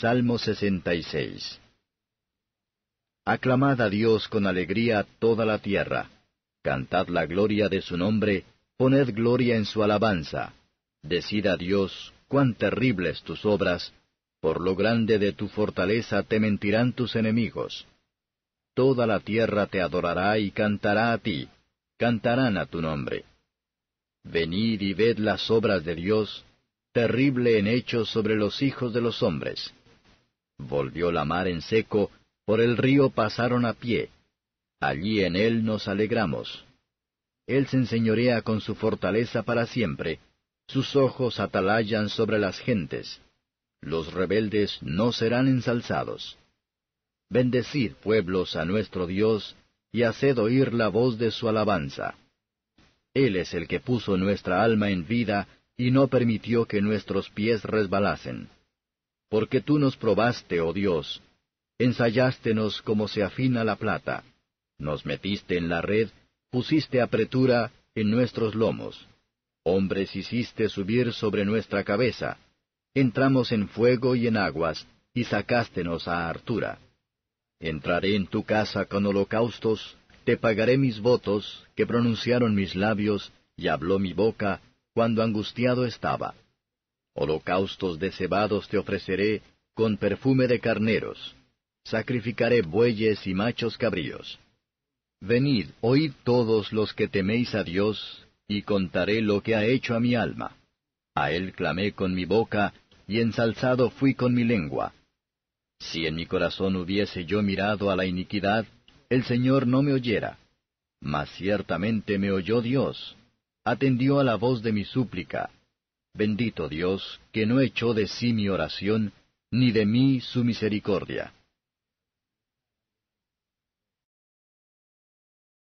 Salmo 66 Aclamad a Dios con alegría toda la tierra. Cantad la gloria de su nombre, poned gloria en su alabanza. Decid a Dios, cuán terribles tus obras, por lo grande de tu fortaleza te mentirán tus enemigos. Toda la tierra te adorará y cantará a ti, cantarán a tu nombre. Venid y ved las obras de Dios, terrible en hechos sobre los hijos de los hombres. Volvió la mar en seco, por el río pasaron a pie. Allí en él nos alegramos. Él se enseñorea con su fortaleza para siempre, sus ojos atalayan sobre las gentes. Los rebeldes no serán ensalzados. Bendecid, pueblos, a nuestro Dios, y haced oír la voz de su alabanza. Él es el que puso nuestra alma en vida y no permitió que nuestros pies resbalasen. Porque tú nos probaste, oh Dios, ensayástenos como se afina la plata. Nos metiste en la red, pusiste apretura en nuestros lomos. Hombres hiciste subir sobre nuestra cabeza. Entramos en fuego y en aguas, y sacástenos a Artura. Entraré en tu casa con holocaustos, te pagaré mis votos, que pronunciaron mis labios, y habló mi boca, cuando angustiado estaba. Holocaustos de cebados te ofreceré con perfume de carneros. Sacrificaré bueyes y machos cabríos. Venid, oíd todos los que teméis a Dios, y contaré lo que ha hecho a mi alma. A él clamé con mi boca, y ensalzado fui con mi lengua. Si en mi corazón hubiese yo mirado a la iniquidad, el Señor no me oyera. Mas ciertamente me oyó Dios. Atendió a la voz de mi súplica, Bendito Dios, que no echó de sí mi oración, ni de mí su misericordia.